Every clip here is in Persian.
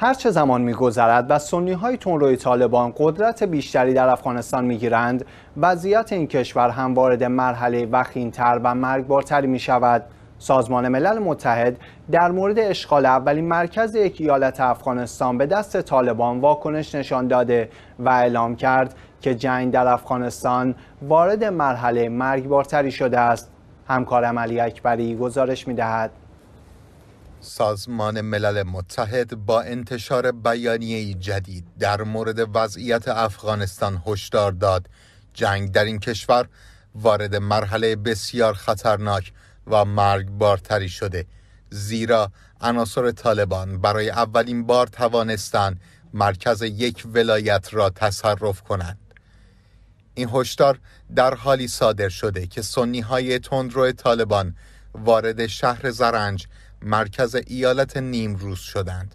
هرچه زمان میگذرد و سنی های روی طالبان قدرت بیشتری در افغانستان میگیرند وضعیت این کشور هم وارد مرحله وخیمتر و مرگبارتری می شود سازمان ملل متحد در مورد اشغال اولین مرکز یک ایالت افغانستان به دست طالبان واکنش نشان داده و اعلام کرد که جنگ در افغانستان وارد مرحله مرگبارتری شده است همکار علی اکبری گزارش می دهد. سازمان ملل متحد با انتشار بیانیه جدید در مورد وضعیت افغانستان هشدار داد جنگ در این کشور وارد مرحله بسیار خطرناک و مرگبارتری شده زیرا عناصر طالبان برای اولین بار توانستند مرکز یک ولایت را تصرف کنند این هشدار در حالی صادر شده که سنی های تندرو طالبان وارد شهر زرنج مرکز ایالت نیمروز شدند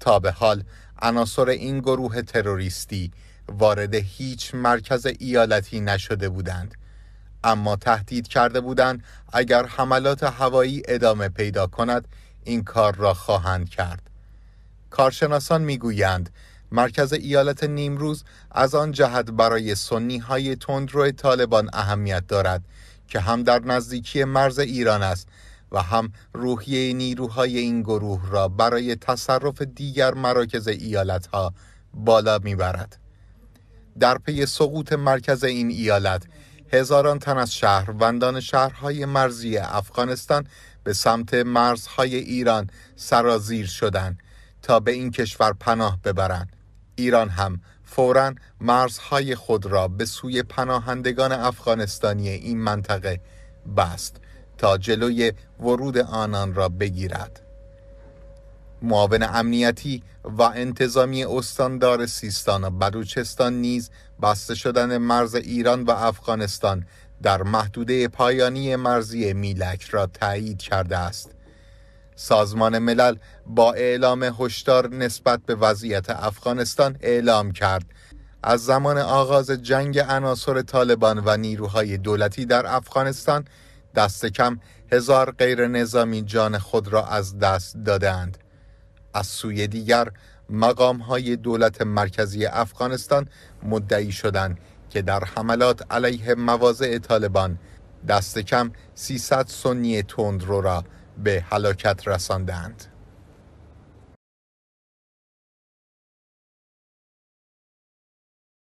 تا به حال عناصر این گروه تروریستی وارد هیچ مرکز ایالتی نشده بودند اما تهدید کرده بودند اگر حملات هوایی ادامه پیدا کند این کار را خواهند کرد کارشناسان میگویند مرکز ایالت نیمروز از آن جهت برای سنی های تندرو طالبان اهمیت دارد که هم در نزدیکی مرز ایران است و هم روحیه نیروهای این گروه را برای تصرف دیگر مراکز ایالت ها بالا میبرد. در پی سقوط مرکز این ایالت هزاران تن از شهروندان شهرهای مرزی افغانستان به سمت مرزهای ایران سرازیر شدند تا به این کشور پناه ببرند ایران هم فورا مرزهای خود را به سوی پناهندگان افغانستانی این منطقه بست تا جلوی ورود آنان را بگیرد معاون امنیتی و انتظامی استاندار سیستان و بلوچستان نیز بسته شدن مرز ایران و افغانستان در محدوده پایانی مرزی میلک را تایید کرده است سازمان ملل با اعلام هشدار نسبت به وضعیت افغانستان اعلام کرد از زمان آغاز جنگ عناصر طالبان و نیروهای دولتی در افغانستان دست کم هزار غیر نظامی جان خود را از دست دادند از سوی دیگر مقام های دولت مرکزی افغانستان مدعی شدند که در حملات علیه مواضع طالبان دست کم 300 سنی تندرو را به هلاکت رساندند.